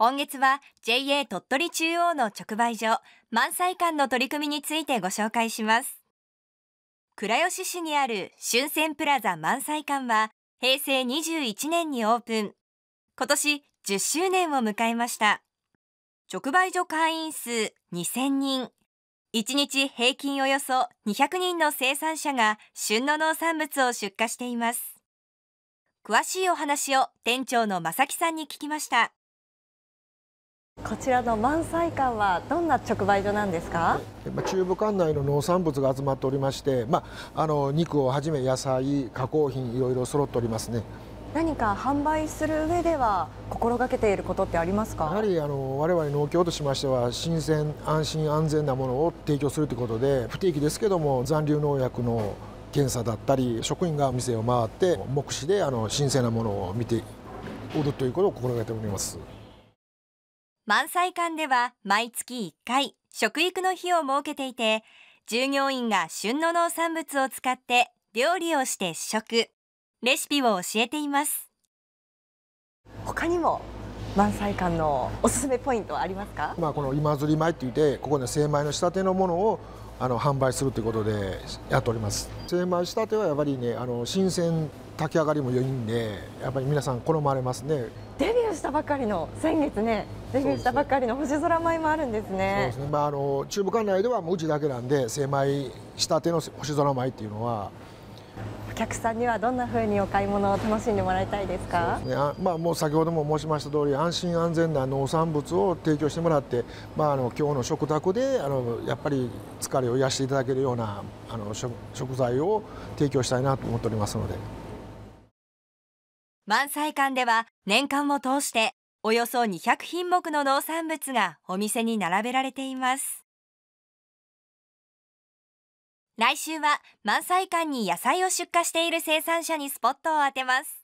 今月は JA 鳥取中央の直売所満載館の取り組みについてご紹介します倉吉市にある春戦プラザ満載館は平成21年にオープン今年10周年を迎えました直売所会員数2000人1日平均およそ200人の生産者が旬の農産物を出荷しています詳しいお話を店長の正木さんに聞きましたこちらの満載館はどんな直売所なんですか、まあ、中部館内の農産物が集まっておりまして、まあ、あの肉をはじめ野菜加工品いろいろ揃っておりますね何か販売する上では心がけていることってありますかやはりあの我々農協としましては新鮮安心安全なものを提供するということで不定期ですけども残留農薬の検査だったり職員が店を回って目視であの新鮮なものを見て売るということを心がけております。満載館では毎月1回食育の日を設けていて従業員が旬の農産物を使って料理をして試食レシピを教えています他にも満載館のおすすめポイントはありますか、まあ、この今釣り前って言ってここで精米の仕立てのものをあの販売するということでやっております精米仕立てはやっぱりねあの新鮮炊き上がりも良いんでやっぱり皆さん好まれますねデビューしたばかりの先月ねデビューしたばかりの星空舞もあるんですね。そうですね。まああの中部管内ではもううちだけなんで精米したての星空舞っていうのは。お客さんにはどんなふうにお買い物を楽しんでもらいたいですか。ですね。あまあもう先ほども申しました通り安心安全な農産物を提供してもらって、まああの今日の食卓であのやっぱり疲れを癒していただけるようなあの食材を提供したいなと思っておりますので。満載館では年間を通しておよそ200品目の農産物がお店に並べられています来週は満載館に野菜を出荷している生産者にスポットを当てます